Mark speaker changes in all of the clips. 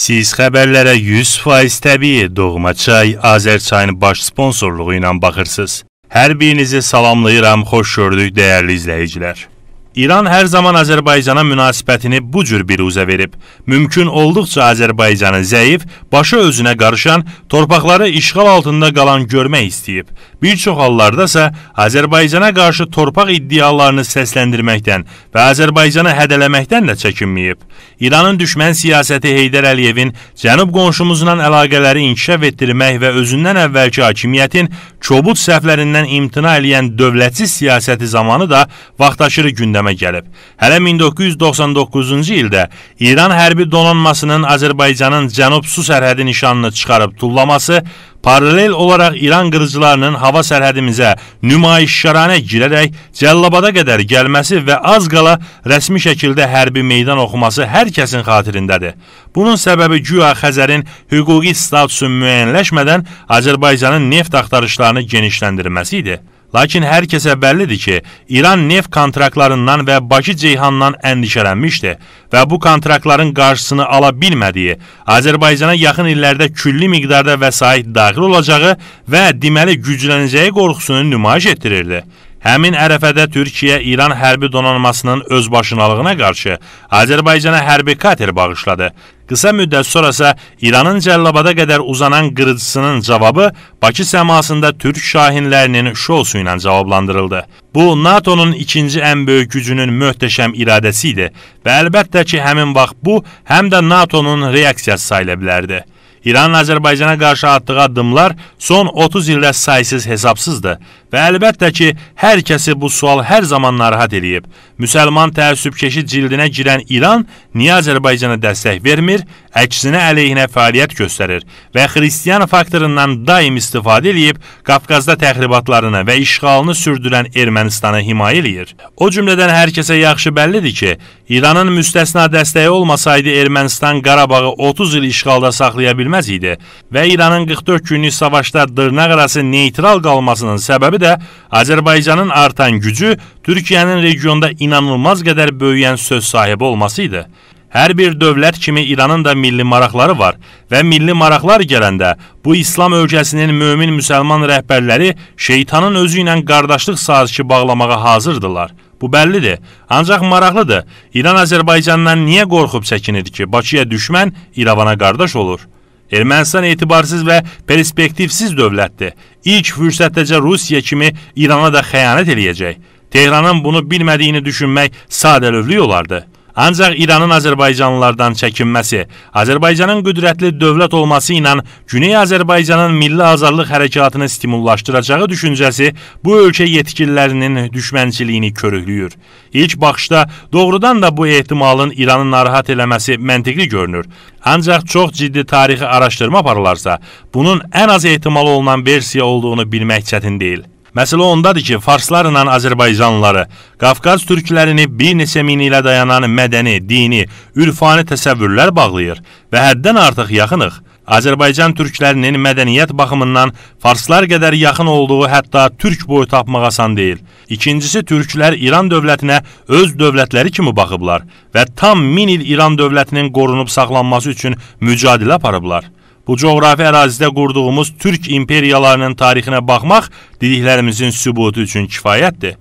Speaker 1: Siz xəbərlərə 100% təbii Doğma Çay Azərçayın baş sponsorluğu ilə baxırsınız. Hər birinizi salamlayıram, xoş gördük dəyərli izləyicilər. İran hər zaman Azərbaycana münasibətini bu cür bir uzə verib. Mümkün olduqca Azərbaycanı zəif, başa özünə qarışan, torpaqları işğal altında qalan görmək istəyib bir çox hallarda isə Azərbaycana qarşı torpaq iddialarını səsləndirməkdən və Azərbaycanı hədələməkdən də çəkinməyib. İranın düşmən siyasəti Heydər Əliyevin cənub qonşumuzla əlaqələri inkişaf etdirmək və özündən əvvəlki hakimiyyətin kobud səhvlərindən imtina eləyən dövlətsiz siyasəti zamanı da vaxtaşırı gündəmə gəlib. Hələ 1999-cu ildə İran hərbi donanmasının Azərbaycanın cənub su sərhədi nişanını çıxarıb tullaması paralel olaraq İran qırıcılarının hava sərhədimizə nümayişkaranə girərək Cəllabada qədər gəlməsi və az qala rəsmi şəkildə hərbi meydan oxuması hər kəsin xatirindədir. Bunun səbəbi güya Xəzərin hüquqi statusu müəyyənləşmədən Azərbaycanın neft axtarışlarını genişləndirməsi idi. Lakin hər kəsə bəllidir ki, İran neft kontraktlarından və Bakı Ceyhandan əndişələnmişdi və bu kontraktların qarşısını ala bilmədiyi, Azərbaycana yaxın illərdə külli miqdarda vəsait daxil olacağı və deməli güclənəcəyi qorxusunu nümayiş etdirirdi. Həmin ərəfədə Türkiyə İran hərbi donanmasının özbaşınalığına qarşı Azərbaycana hərbi kater bağışladı. Qısa müddət sonra isə İranın Cəllabada qədər uzanan qırıcısının cavabı Bakı səmasında Türk şahinlərinin şousu ilə cavablandırıldı. Bu NATO-nun ikinci ən böyük gücünün möhtəşəm iradəsi idi və əlbəttə ki, həmin vaxt bu həm də NATO-nun reaksiyası sayıla bilərdi. İranın Azərbaycana qarşı atdığı addımlar son 30 ildə saysız hesabsızdır Və əlbəttə ki, hər kəsi bu sual hər zaman narahat eləyib. Müsəlman təəssübkeşi cildinə girən İran niyə Azərbaycana dəstək vermir, əksinə əleyhinə fəaliyyət göstərir və xristiyan faktorundan daim istifadə eləyib Qafqazda təxribatlarını və işğalını sürdürən Ermənistanı himayə eləyir. O cümlədən hər kəsə yaxşı bəllidir ki, İranın müstəsna dəstəyi olmasaydı Ermənistan Qarabağı 30 il işğalda saxlaya bilməz idi və İranın 44 günlük savaşda dırnaq arası neytral qalmasının səbəbi də Azərbaycanın artan gücü Türkiyənin regionda inanılmaz qədər böyüyən söz sahibi olması idi. Hər bir dövlət kimi İranın da milli maraqları var və milli maraqlar gələndə bu İslam ölkəsinin mömin müsəlman rəhbərləri şeytanın özü ilə qardaşlıq sazişi bağlamağa hazırdılar. Bu bəllidir. Ancaq maraqlıdır. İran Azərbaycandan niyə qorxub çəkinir ki, Bakıya düşmən İrəvana qardaş olur? Ermənistan etibarsız və perspektivsiz dövlətdir. İlk fürsətdəcə Rusiya kimi İrana da xəyanət eləyəcək. Tehranın bunu bilmədiyini düşünmək sadəlövlük olardı. Ancaq İranın Azərbaycanlılardan çəkinməsi, Azərbaycanın qüdrətli dövlət olması ilə Güney Azərbaycanın milli azadlıq hərəkatını stimullaşdıracağı düşüncəsi bu ölkə yetkililərinin düşmənçiliyini körüklüyür. İlk baxışda doğrudan da bu ehtimalın İranı narahat eləməsi məntiqli görünür. Ancaq çox ciddi tarixi araşdırma aparılarsa, bunun ən az ehtimal olunan versiya olduğunu bilmək çətin deyil. Məsələ ondadır ki, farslarla Azərbaycanlıları, Qafqaz türklərini bir neçə min ilə dayanan mədəni, dini, ürfani təsəvvürlər bağlayır və həddən artıq yaxınıq. Azərbaycan türklərinin mədəniyyət baxımından farslar qədər yaxın olduğu hətta türk boyu tapmaq asan deyil. İkincisi, türklər İran dövlətinə öz dövlətləri kimi baxıblar və tam min il İran dövlətinin qorunub saxlanması üçün mücadilə aparıblar. Bu coğrafi ərazidə qurduğumuz türk imperiyalarının tarixinə baxmaq dediklərimizin sübutu üçün kifayətdir.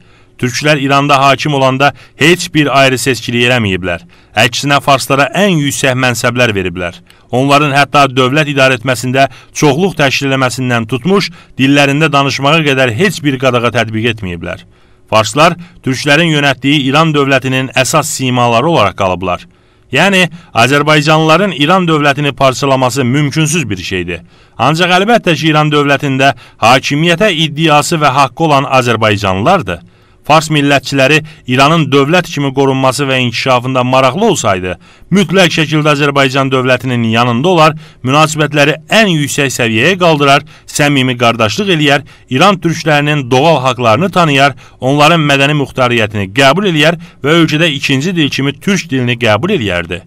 Speaker 1: Türklər İranda hakim olanda heç bir ayrı seçkilik eləməyiblər. Əksinə farslara ən yüksək mənsəblər veriblər. Onların hətta dövlət idarə etməsində çoxluq təşkil eləməsindən tutmuş, dillərində danışmağa qədər heç bir qadağa tətbiq etməyiblər. Farslar türklərin yönətdiyi İran dövlətinin əsas simaları olaraq qalıblar. Yəni Azərbaycanlıların İran dövlətini parçalaması mümkünsüz bir şeydir. Ancaq əlbəttə ki, İran dövlətində hakimiyyətə iddiası və haqqı olan Azərbaycanlılardır fars millətçiləri İranın dövlət kimi qorunması və inkişafında maraqlı olsaydı, mütləq şəkildə Azərbaycan dövlətinin yanında olar, münasibətləri ən yüksək səviyyəyə qaldırar, səmimi qardaşlıq eləyər, İran türklərinin doğal haqlarını tanıyar, onların mədəni muxtariyyətini qəbul eləyər və ölkədə ikinci dil kimi türk dilini qəbul eləyərdi.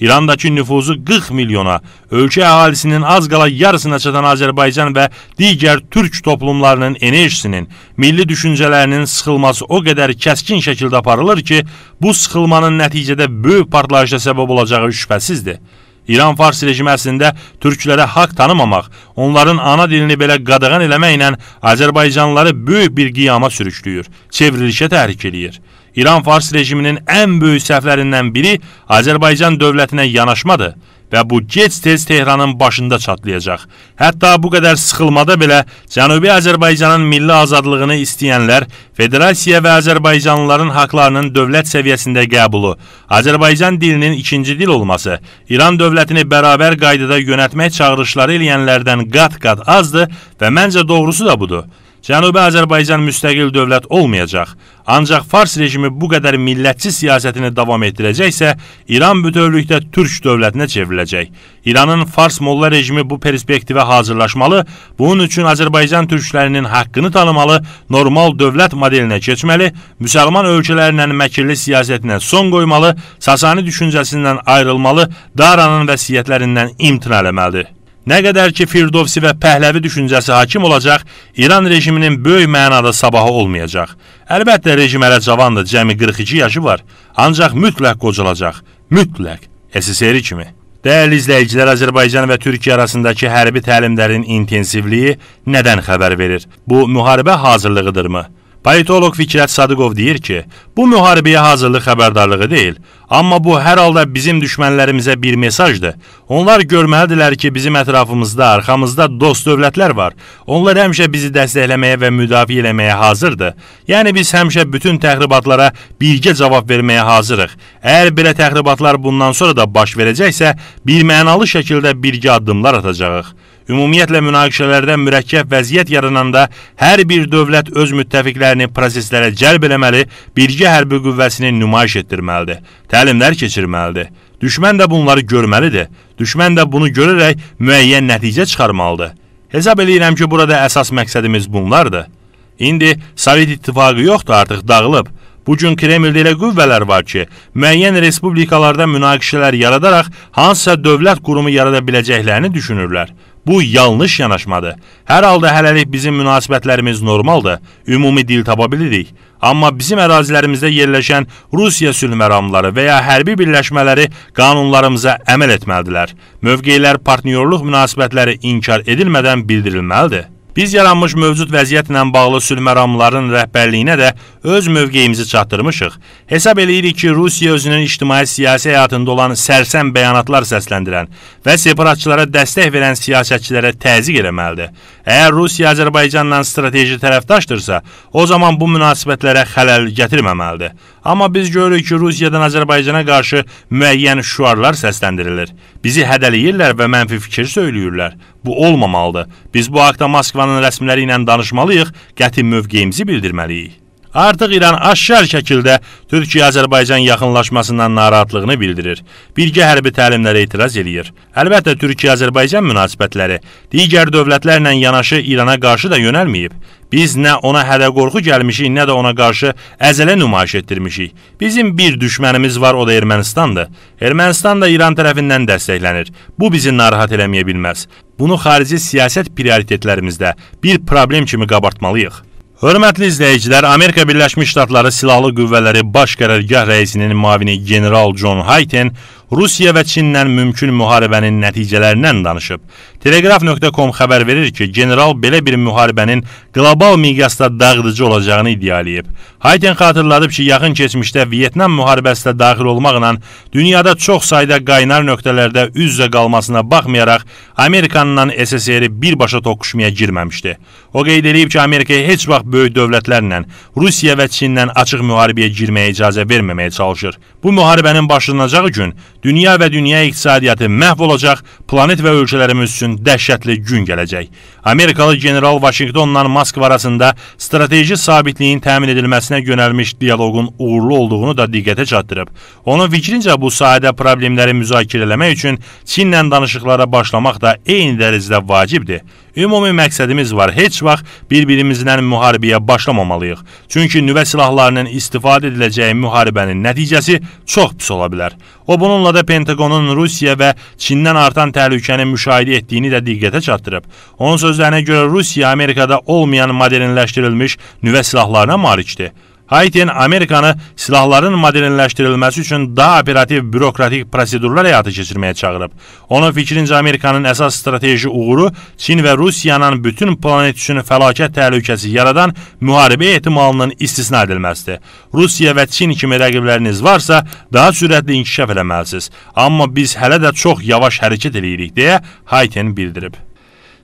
Speaker 1: İrandakı nüfuzu 40 milyona, ölkə əhalisinin az qala yarısına çatan Azərbaycan və digər türk toplumlarının enerjisinin, milli düşüncələrinin sıxılması o qədər kəskin şəkildə aparılır ki, bu sıxılmanın nəticədə böyük partlayışa səbəb olacağı şübhəsizdir. İran Fars rejimi əslində türklərə haqq tanımamaq, onların ana dilini belə qadağan eləməklə Azərbaycanlıları böyük bir qiyama sürüklüyür, çevrilişə təhrik eləyir. İran-Fars rejiminin ən böyük səhvlərindən biri Azərbaycan dövlətinə yanaşmadır və bu gec-tez Tehranın başında çatlayacaq. Hətta bu qədər sıxılmada belə Cənubi Azərbaycanın milli azadlığını istəyənlər federasiya və Azərbaycanlıların haqlarının dövlət səviyyəsində qəbulu, Azərbaycan dilinin ikinci dil olması, İran dövlətini bərabər qaydada yönətmək çağırışları eləyənlərdən qat-qat azdır və məncə doğrusu da budur. Cənubi Azərbaycan müstəqil dövlət olmayacaq. Ancaq Fars rejimi bu qədər millətçi siyasətini davam etdirəcəksə, İran bütövlükdə türk dövlətinə çevriləcək. İranın Fars molla rejimi bu perspektivə hazırlaşmalı, bunun üçün Azərbaycan türklərinin haqqını tanımalı, normal dövlət modelinə keçməli, müsəlman ölkələrlə məkirli siyasətinə son qoymalı, Sasani düşüncəsindən ayrılmalı, Daranın vəsiyyətlərindən imtina eləməlidir. Nə qədər ki Firdovsi və Pəhləvi düşüncəsi hakim olacaq, İran rejiminin böyük mənada sabahı olmayacaq. Əlbəttə rejim hələ cavandır, cəmi 42 yaşı var, ancaq mütləq qocalacaq, mütləq, SSR kimi. Dəyərli izləyicilər, Azərbaycan və Türkiyə arasındakı hərbi təlimlərin intensivliyi nədən xəbər verir? Bu müharibə hazırlığıdırmı? Politoloq Fikrət Sadıqov deyir ki, bu müharibəyə hazırlıq xəbərdarlığı deyil, amma bu hər halda bizim düşmənlərimizə bir mesajdır. Onlar görməlidirlər ki, bizim ətrafımızda, arxamızda dost dövlətlər var. Onlar həmişə bizi dəstəkləməyə və müdafiə eləməyə hazırdır. Yəni biz həmişə bütün təxribatlara birgə cavab verməyə hazırıq. Əgər belə təxribatlar bundan sonra da baş verəcəksə, bir mənalı şəkildə birgə addımlar atacağıq. Ümumiyyətlə münaqişələrdə mürəkkəb vəziyyət yarananda hər bir dövlət öz müttəfiqləri gənclərini proseslərə cəlb eləməli, birgə hərbi qüvvəsini nümayiş etdirməlidir, təlimlər keçirməlidir. Düşmən də bunları görməlidir. Düşmən də bunu görərək müəyyən nəticə çıxarmalıdır. Hesab edirəm ki, burada əsas məqsədimiz bunlardır. İndi Sovet İttifaqı yoxdur, artıq dağılıb. Bugün Kremldə elə qüvvələr var ki, müəyyən respublikalarda münaqişələr yaradaraq hansısa dövlət qurumu yarada biləcəklərini düşünürlər. Bu yanlış yanaşmadır. Hər halda hələlik bizim münasibətlərimiz normaldır. Ümumi dil tapa bilirik. Amma bizim ərazilərimizdə yerləşən Rusiya sülh məramları və ya hərbi birləşmələri qanunlarımıza əməl etməlidirlər. Mövqeylər partnyorluq münasibətləri inkar edilmədən bildirilməlidir. Biz yaranmış mövcud vəziyyətlə bağlı sülməramların rəhbərliyinə də öz mövqeyimizi çatdırmışıq. Hesab eləyirik ki, Rusiya özünün ictimai-siyasi həyatında olan sərsəm bəyanatlar səsləndirən və separatçılara dəstək verən siyasətçilərə təzyiq eləməlidir. Əgər Rusiya Azərbaycanla strateji tərəfdaşdırsa, o zaman bu münasibətlərə xələl gətirməməlidir. Amma biz görürük ki, Rusiyadan Azərbaycana qarşı müəyyən şüarlar səsləndirilir. Bizi hədələyirlər və mənfi fikir söyləyirlər. Bu olmamalıdır. Biz bu haqda Moskvanın rəsmiləri ilə danışmalıyıq, qəti mövqeyimizi bildirməliyik. Artıq İran aşkar şəkildə Türkiyə-Azərbaycan yaxınlaşmasından narahatlığını bildirir. Birgə hərbi təlimlərə etiraz eləyir. Əlbəttə Türkiyə-Azərbaycan münasibətləri digər dövlətlərlə yanaşı İrana qarşı da yönəlməyib. Biz nə ona hədə-qorxu gəlmişik, nə də ona qarşı əzələ nümayiş etdirmişik. Bizim bir düşmənimiz var, o da Ermənistandır. Ermənistan da İran tərəfindən dəstəklənir. Bu bizi narahat eləməyə bilməz. Bunu xarici siyasət prioritetlərimizdə bir problem kimi qabartmalıyıq. Hörmətli izləyicilər, Amerika Birləşmiş Ştatları Silahlı Qüvvələri Baş Qərargah rəisinin müavini general John Hayten Rusiya və Çinlə mümkün müharibənin nəticələrindən danışıb. Telegraf.com xəbər verir ki, general belə bir müharibənin qlobal miqyasda dağıdıcı olacağını iddia edib. Hayden xatırladıb ki, yaxın keçmişdə Vyetnam müharibəsi də daxil olmaqla dünyada çox sayda qaynar nöqtələrdə üz-üzə qalmasına baxmayaraq Amerikanla SSR-i birbaşa toqquşmaya girməmişdi. O qeyd edib ki, Amerika heç vaxt böyük dövlətlərlə, Rusiya və Çinlə açıq müharibəyə girməyə icazə verməməyə çalışır. Bu müharibənin başlanacağı gün dünya və dünya iqtisadiyyatı məhv olacaq, planet və ölkələrimiz üçün dəhşətli gün gələcək. Amerikalı general Vaşinqtonla Moskva arasında strateji sabitliyin təmin edilməsinə yönəlmiş dialoqun uğurlu olduğunu da diqqətə çatdırıb. Onun fikrincə bu sahədə problemləri müzakirə etmək üçün Çinlə danışıqlara başlamaq da eyni dərəcədə vacibdir. Ümumi məqsədimiz var. Heç vaxt bir-birimizlə müharibəyə başlamamalıyıq. Çünki nüvə silahlarının istifadə ediləcəyi müharibənin nəticəsi çox pis ola bilər. O bununla da Pentaqonun Rusiya və Çindən artan təhlükəni müşahidə etdiyini də diqqətə çatdırıb. Onun sözlərinə görə Rusiya Amerikada olmayan modernləşdirilmiş nüvə silahlarına malikdir. Haitien Amerikanı silahların modelləşdirilməsi üçün daha operativ bürokratik prosedurlar həyata keçirməyə çağırıb. Onun fikrincə Amerikanın əsas strateji uğuru Çin və Rusiyanın bütün planet üçün fəlakət təhlükəsi yaradan müharibə ehtimalının istisna edilməsidir. Rusiya və Çin kimi rəqibləriniz varsa, daha sürətli inkişaf eləməlisiniz. Amma biz hələ də çox yavaş hərəkət eləyirik deyə Haitien bildirib.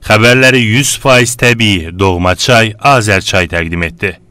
Speaker 1: Xəbərləri 100% təbii Doğma Çay Azərçay təqdim etdi.